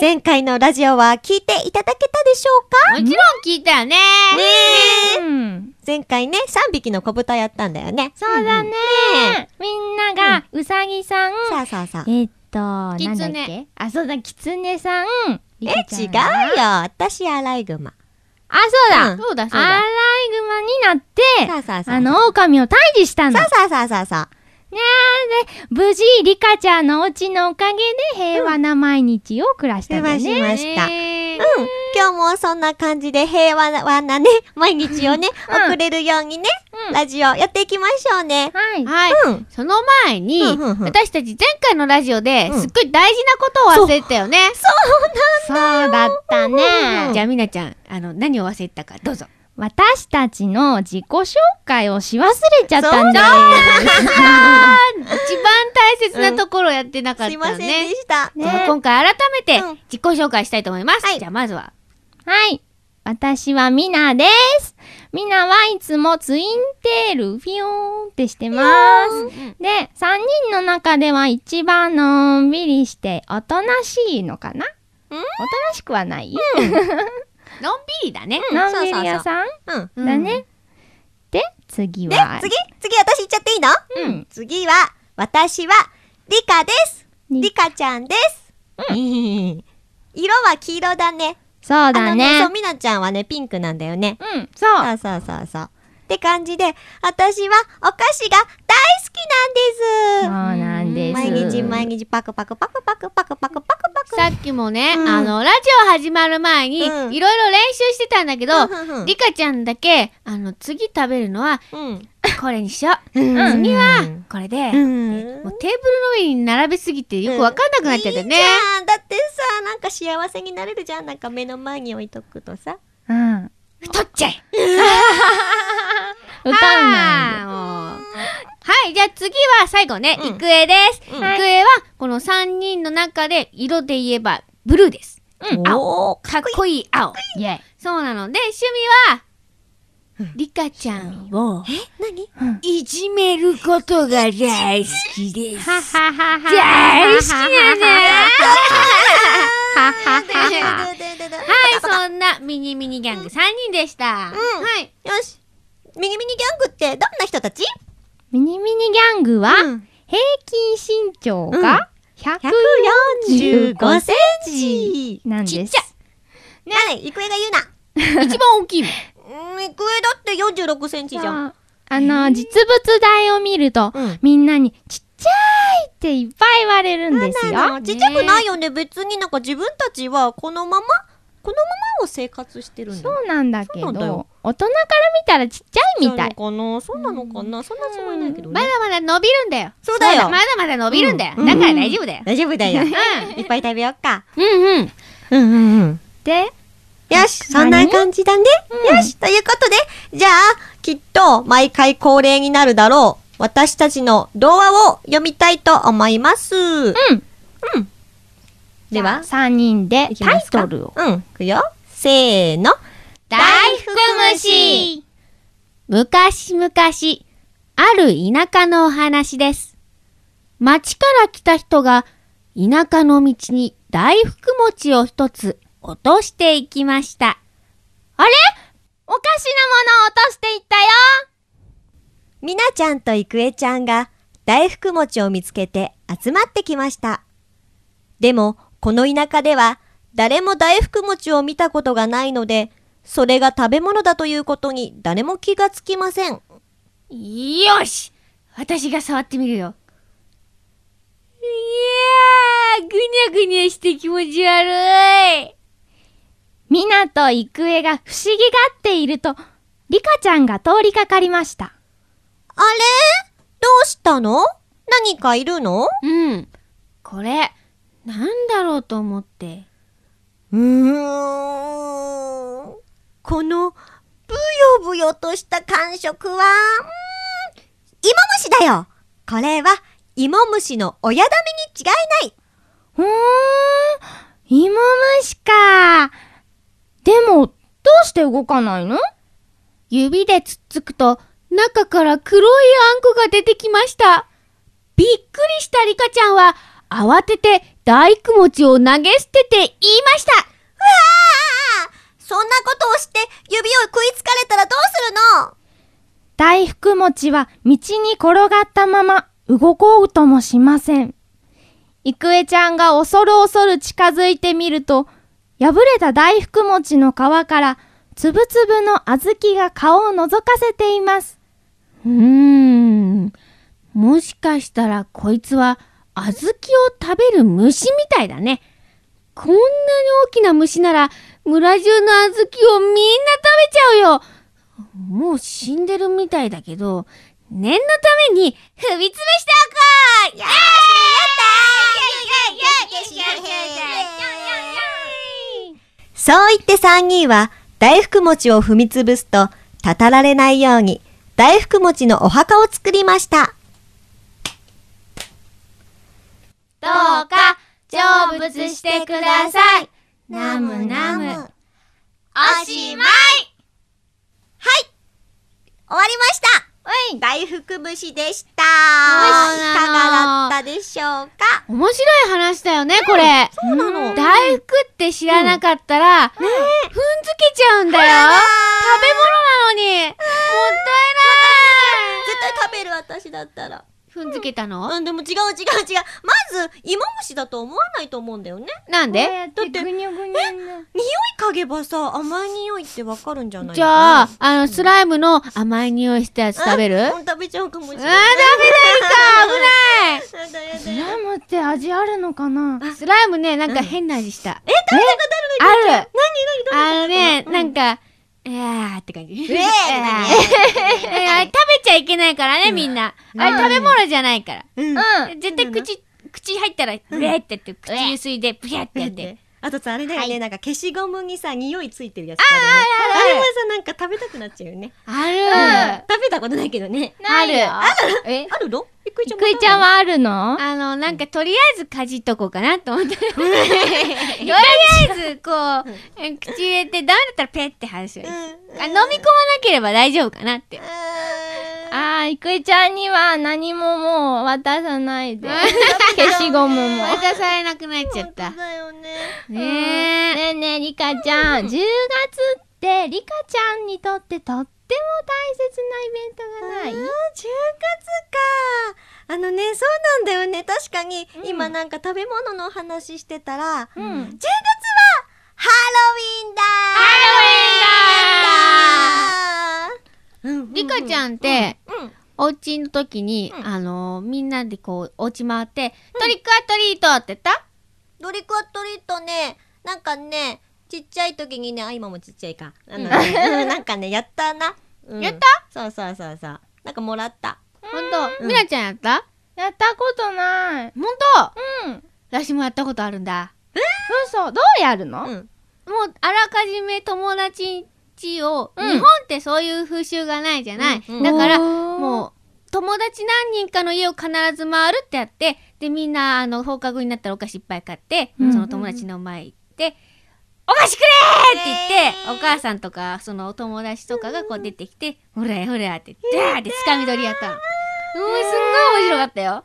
前回のラジオは聞いていただけたでしょうかもちろん聞いたよね。ねえ、前回ね、3匹の子豚やったんだよね。そうだね。みんなが、うさぎさん。さあさあさあ。えっと、キツネ。あ、そうだ、きつねさん。え、違うよ。私、アライグマ。あ、そうだ、そうだ、そうだ。アライグマになって、あの、狼を退治したんだ。そうそうそうさあね無事、リカちゃんのお家のおかげで平和な毎日を暮らしたね。しました。うん。今日もそんな感じで平和なね、毎日をね、送れるようにね、ラジオやっていきましょうね。はい。その前に、私たち前回のラジオですっごい大事なことを忘れてたよね。そうなんだそうだったね。じゃあ、みなちゃん、あの、何を忘れたか、どうぞ。私たちの自己紹介をし忘れちゃったんだよ。一番大切なところやってなかったね。うん、すいませんでした。ね、今回改めて自己紹介したいと思います。うん、じゃあまずは。はい。私はミナです。ミナはいつもツインテールフィヨーンってしてます。で、3人の中では一番のんびりしておとなしいのかなおとなしくはない、うん のんびりだね。のんびり屋さんだね。で、次は。次次私行っちゃっていいのうん。次は、私は、リカです。リカちゃんです。色は黄色だね。そうだね。そう、みなちゃんはね、ピンクなんだよね。うん、そう。そうそうそうそう。って感じで、私はお菓子が大好きなんです。そうなんです。毎日毎日パクパクパクパクパクパクパクパク。さっきもね、うん、あの、ラジオ始まる前に、いろいろ練習してたんだけど、リカちゃんだけ、あの、次食べるのは、これにしよう。うん、次は、これで、うん、もうテーブルの上に並べすぎてよくわかんなくなっちゃったね、うんいい。だってさ、なんか幸せになれるじゃん。なんか目の前に置いとくとさ。うん。太っちゃえ歌うなはい、じゃあ次は最後ね、うん、です。うん、は、この3人の中で、色で言えば、ブルーです。うん、青。かっこいい青。いいそうなので、趣味は、リカちゃんを、え何、いじめることが大好きです。大好きなね。はい、そんなミニミニギャング3人でした。はい。よし。ミニミニギャングってどんな人たちミニミニギャングは、うん平均身長が145センチなんです。ちっちゃ。ね行方が言うな。一番大きい行方だって46センチじゃん。あの、実物大を見ると、うん、みんなにちっちゃいっていっぱい言われるんですよ。ちっちゃくないよね。別になんか自分たちはこのままこのままを生活してるんだそうなんだけど大人から見たらちっちゃいみたいそうなのかなそんなのかなそんなつもりないけど、ね、まだまだ伸びるんだよそうだよまだまだ伸びるんだよ、うん、だから大丈夫だよ、うん、大丈夫だよ、うん、いっぱい食べよっかうんうんうんうんうんでよし、そんな感じだね。よし、ということで、じゃあ、きっと毎回恒例になるだろう。私たちの童話を読みたいと思います。うん。うん。では3人でタイトルを。うん。いくよ。せーの。大福虫昔々、ある田舎のお話です。町から来た人が田舎の道に大福餅を一つ落としていきました。あれおかしなものを落としていったよみなちゃんといくえちゃんが大福餅を見つけて集まってきました。でもこの田舎では誰も大福餅を見たことがないので、それが食べ物だということに誰も気がつきません。よし私が触ってみるよ。いやーぐにゃぐにゃして気持ち悪いみなと郁恵が不思議がっていると、リカちゃんが通りかかりました。あれどうしたの何かいるのうん。これ、なんだろうと思ってうーんこのぶよぶよとした感触は芋虫だよこれは芋虫の親玉に違いないうーん芋虫かでもどうして動かないの指でつっつくと中から黒いあんこが出てきましたびっくりしたリカちゃんは慌てて大工餅を投げ捨てて言いました。わあそんなことをして指を食いつかれたらどうするの大福餅は道に転がったまま動こうともしません。郁恵ちゃんが恐る恐る近づいてみると、破れた大福餅の皮からつぶつぶの小豆が顔を覗かせています。うーん、もしかしたらこいつは小豆を食べる虫みたいだね。こんなに大きな虫なら、村中の小豆をみんな食べちゃうよ。もう死んでるみたいだけど、念のために踏みつぶしておこうよしやったそう言って三人は大福餅を踏みつぶすと、たたられないように大福餅のお墓を作りました。どうか成仏してください。ナムナム。おしまいはい終わりましたはい大福虫でしたいかがだったでしょうか面白い話だよね、これ。そうなの。大福って知らなかったら、ねえ。踏んづけちゃうんだよ。食べ物なのに。もったいない。絶対食べる私だったら。踏んづけたの、うん、でも違う違う違う。まず、芋虫だと思わないと思うんだよね。なんでだって、ぐにょぐにえ、匂い嗅げばさ、甘い匂いってわかるんじゃないじゃあ、あの、スライムの甘い匂いしたやつ食べるうん、食べちゃうかもしれない。あ食べないか危ないスライムって味あるのかなスライムね、なんか変な味した。うん、え、誰だ誰だある何何誰だあのね、なんか、えーって感じ。えー、食べちゃいけないからね、みんな。あれ食べ物じゃないから。うん。絶対口、口入ったら、うえってって、口ゆすいで、ぷやってやって。あとさあれだよね、はいなんか消しゴムにさ匂いついてるやつあああああれもさなんか食べたくなっちゃうよね、ある。食べたことないけどねあるあえあるのびくりちゃんいちゃんはあるのあの、なんか、とりあえずかじっとこうかなと思って。とりあえず、こう、口入れて、ダメだったらペッて話すよ。あ飲み込まなければ大丈夫かなって。うああ、いくいちゃんには何ももう渡さないで。消しゴムも。渡されなくなっちゃった。だよね。ねえ。ねえねえ、リちゃん。10月ってりかちゃんにとってとっても大切なイベントがない ?10 月か。あのね、そうなんだよね。確かに、うん、今なんか食べ物の話してたら、うん、10月はハロウィンだハロウィンだ、うん、リカちゃんって、お家の時に、うんあのみんなでこうお家回って、トリックアトリートって言ったトリックアトリートねなんかねちっちゃい時にねあ今もちっちゃいかあのね、うんなんかねやったな、うんやったそうそうそうそうなんかもらった本当とうちゃんやったやったことない。本当うん。私もやったことあるんだう嘘どうやるの、うんもうあらかじめ友達ん家を、うん日本ってそういう風習がないじゃない、うんうんだからもう友達何人かの家を必ず回るってやって、で、みんな、あの、放課後になったらお菓子いっぱい買って、うんその友達の前行って、お菓子くれって言って、えー、お母さんとか、そのお友達とかがこう出てきて、ほらほらって、ダーってかみ取りやったの。うん、すんごい面白かったよ。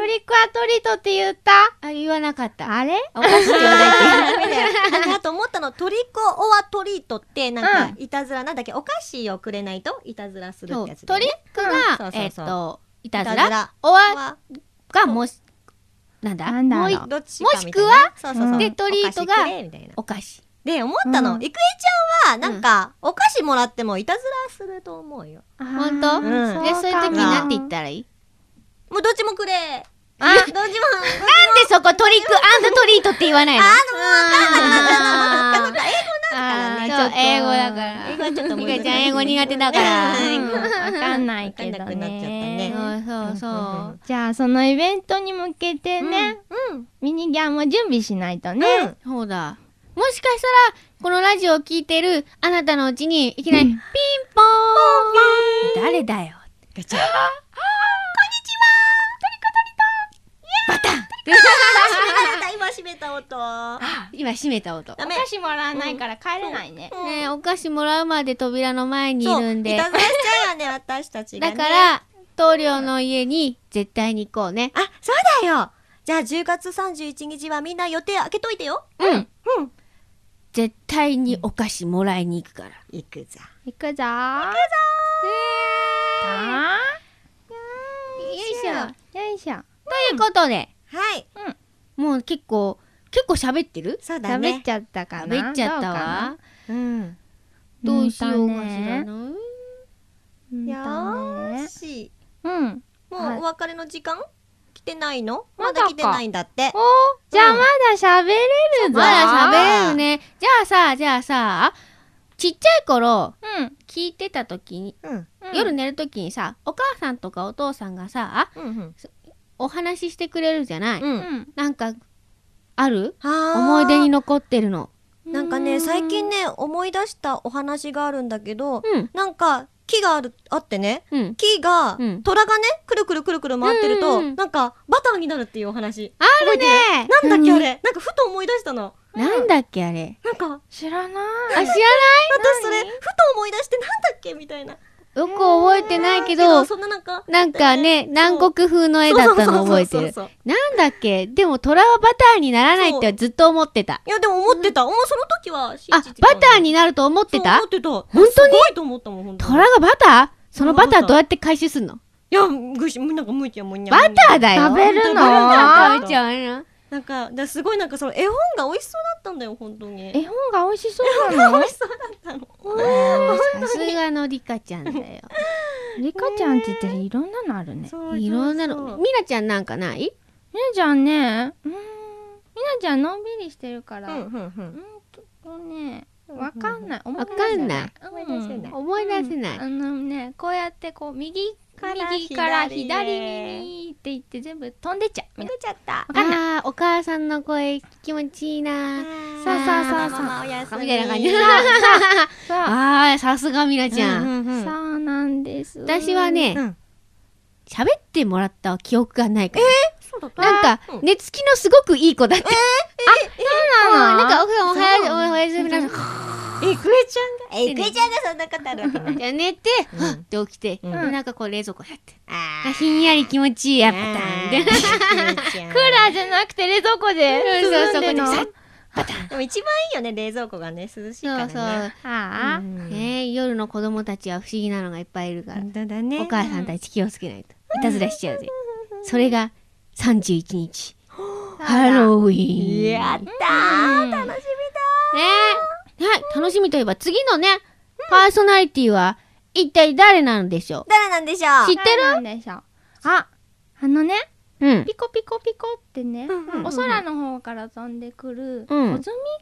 トリックアトリートって言ったあ、言わなかった。あれお菓子いって。あと思ったの、トリックオアトリートって、なんか、いたずらなんだっけ、お菓子をくれないといたずらするってやつ、ね、トリックが、うん、えっと、いたずら。オアがもし、なんだなんだももしくは、そうそうそうで、トリートがお菓子。で、思ったの、うん、イくえちゃんは、なんか、お菓子もらってもいたずらすると思うよ。本当、うん、で、そういう時になっていったらいいもうどっちもくれ。あ、どっちも。なんでそこトリックアンドトリートって言わないの？あ、もうわかんない。英語だからね。英語だから。英語ちょっと難しちゃん英語苦手だから。わかんないけどね。そうそうそう。じゃあそのイベントに向けてね、うん。ミニギャンも準備しないとね。そうだ。もしかしたらこのラジオを聞いてるあなたのうちにいきなりピンポーン。誰だよ。ガチャ。閉めた音。あ、今閉めた音。お菓子もらわないから帰れないね。ねお菓子もらうまで扉の前にいそうるんいで。たずらしちゃうね、私たちが、ね。だか、ら、棟梁の家に絶対に行こうね。あ、そうだよ。じゃあ10月31日はみんな予定開けといてよ。うん。うん。絶対にお菓子もらいに行くから。行くぞ。行くぞー。行くぞー。よいしょ。よいしょ。ということで、はい。うんもう結構結構喋ってるそうだね喋っちゃったかな喋っちゃったわうんどうしようかしらな、よーしうんもうお別れの時間、来てないのまだ来てないんだっておじゃあまだ喋れるぞまだ喋れるねじゃあさじゃあさちっちゃい頃うん聞いてた時に、うん夜寝る時にさお母さんとかお父さんがさうんうんお話ししてくれるじゃない、うん、なんかある思い出に残ってるのなんかね最近ね思い出したお話があるんだけど、うん、なんか木があるあってね、うん、木が、うん、虎がねくるくるくるくる回ってると、うんうん、なんかバターになるっていうお話あるねなんだっけあれ、なんかふと思い出したのなんだっけあれなんか知らないあ知らない私それふと思い出してなんだっけみたいなよく覚えてないけど、そんななんかね、南国風の絵だったの覚えてる。なんだっけでも虎はバターにならないってずっと思ってた。いやでも思ってた。もうその時はあ、バターになると思ってた思ってた。本当にすご虎がバターそのバターどうやって回収すんのいや、ぐし、なんかむいちゃんもにゃ。バターだよ。食べるの食べちゃうなんかですごいなんかその絵本が美味しそうだったんだよ本当に絵本が美味しそうなの美味しそうだったのさすがのリカちゃんだよリカちゃんって言ったらいろんなのあるねいろんなのミラちゃんなんかないミラちゃんねうんミラちゃんのんびりしてるからうんうんうんとねわかんない。わかんない。思い出せない。思い出せない。あのね、こうやってこう右右から左にって言って全部飛んでっちゃ飛んでちゃった。わかんない。お母さんの声気持ちいいな。そうそうそうそう。みたいな感じ。ああ、さすがミラちゃん。そうなんです。私はね、喋ってもらった記憶がないから。なんか、寝つきのすごくいい子だっえあ、そうなのなんかはようおはよう、おやすみなさい。えくえちゃんだえくえちゃんがそんなことあるわじゃ寝て、う起きて、うなんかこう冷蔵庫やってあひんやり気持ちいいやっぱたんクーラーじゃなくて冷蔵庫でそうそうそこにさでも一番いいよね冷蔵庫がね涼しいからね。そうそうああ、ね夜の子供たちは不思議なのがいっぱいいるから。お母さんたち気をつけないといたずらしちゃうぜ。それが三十一日ハロウィン。やった楽しみだね。ね、楽しみといえば次のね、パーソナリティは一体誰なんでしょう誰なんでしょう知ってるでしょうあ、あのね、うん、ピコピコピコってね、うんうん、お空の方から飛んでくる、コズミッ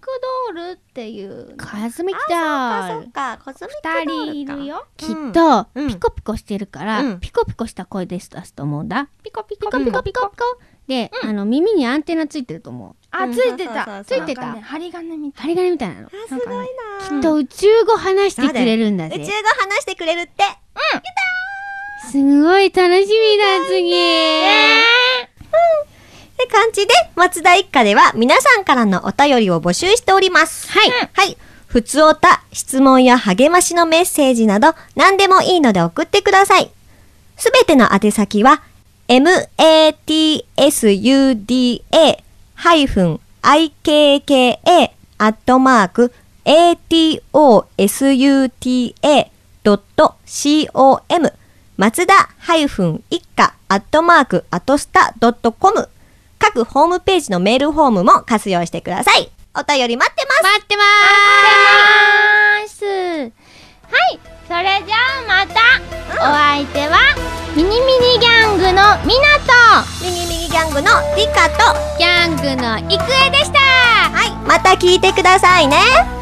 クドールっていう、コズミックドール二人いるよきっと、ピコピコしてるから、ピコピコした声で出すと思うんだピコピコピコピコピコピコで、あの耳にアンテナついてると思うあ、ついてた。ついてた。針金みたい。針金みたいなの。すごいな。きっと宇宙語話してくれるんだぜ。宇宙語話してくれるって。うん。やったーすごい楽しみだ、次。うん。って感じで、松田一家では皆さんからのお便りを募集しております。はい。はい。普通おた、質問や励ましのメッセージなど、何でもいいので送ってください。すべての宛先は、m a t s u d a ikka-atosuta.com 松田一家アットマークアトスタ .com 各ホームページのメールフォームも活用してください。お便り待ってます待ってますはいそれじゃあまた、うん、お相手はミニミニギャングのみなャングのリカとギャングのいくえでしたはいまた聞いてくださいね